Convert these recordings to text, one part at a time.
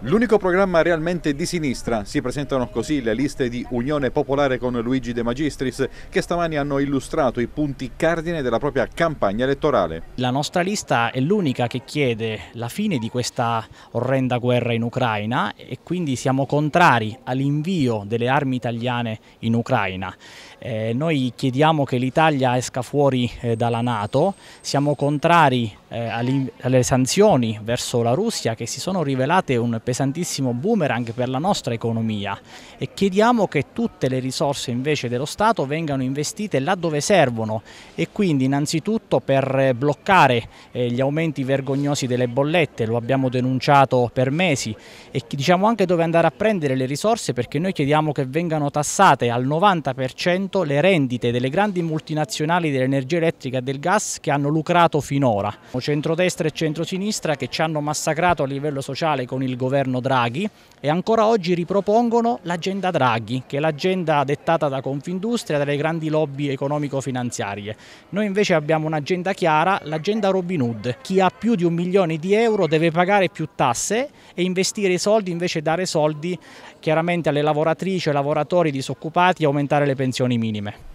L'unico programma realmente di sinistra, si presentano così le liste di Unione Popolare con Luigi De Magistris che stamani hanno illustrato i punti cardine della propria campagna elettorale. La nostra lista è l'unica che chiede la fine di questa orrenda guerra in Ucraina e quindi siamo contrari all'invio delle armi italiane in Ucraina. Eh, noi chiediamo che l'Italia esca fuori eh, dalla Nato, siamo contrari eh, alle sanzioni verso la Russia che si sono rivelate un pesantissimo boomerang per la nostra economia e chiediamo che tutte le risorse invece dello Stato vengano investite là dove servono e quindi innanzitutto per eh, bloccare eh, gli aumenti vergognosi delle bollette, lo abbiamo denunciato per mesi e diciamo anche dove andare a prendere le risorse perché noi chiediamo che vengano tassate al 90% le rendite delle grandi multinazionali dell'energia elettrica e del gas che hanno lucrato finora. Centrodestra e centrosinistra che ci hanno massacrato a livello sociale con il governo governo Draghi e ancora oggi ripropongono l'agenda Draghi, che è l'agenda dettata da Confindustria, dalle grandi lobby economico-finanziarie. Noi invece abbiamo un'agenda chiara, l'agenda Robin Hood. Chi ha più di un milione di euro deve pagare più tasse e investire i soldi invece dare soldi chiaramente alle lavoratrici e lavoratori disoccupati e aumentare le pensioni minime.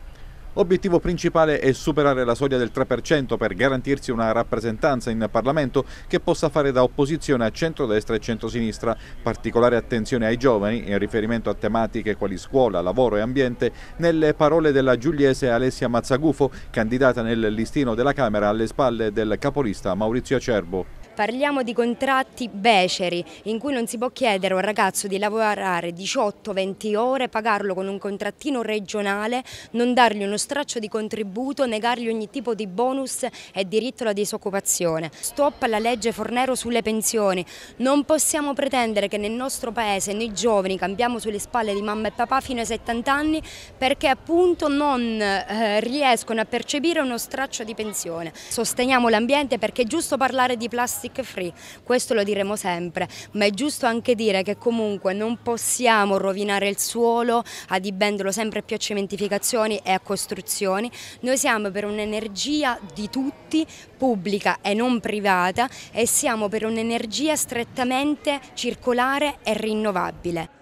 Obiettivo principale è superare la soglia del 3% per garantirsi una rappresentanza in Parlamento che possa fare da opposizione a centrodestra e centrosinistra. Particolare attenzione ai giovani, in riferimento a tematiche quali scuola, lavoro e ambiente, nelle parole della giuliese Alessia Mazzagufo, candidata nel listino della Camera alle spalle del capolista Maurizio Acerbo. Parliamo di contratti beceri in cui non si può chiedere a un ragazzo di lavorare 18-20 ore, pagarlo con un contrattino regionale, non dargli uno straccio di contributo, negargli ogni tipo di bonus e diritto alla disoccupazione. Stop alla legge Fornero sulle pensioni. Non possiamo pretendere che nel nostro paese noi giovani cambiamo sulle spalle di mamma e papà fino ai 70 anni perché appunto non eh, riescono a percepire uno straccio di pensione. Sosteniamo l'ambiente perché è giusto parlare di plastica plastic free, questo lo diremo sempre, ma è giusto anche dire che comunque non possiamo rovinare il suolo adibendolo sempre più a cementificazioni e a costruzioni, noi siamo per un'energia di tutti, pubblica e non privata e siamo per un'energia strettamente circolare e rinnovabile.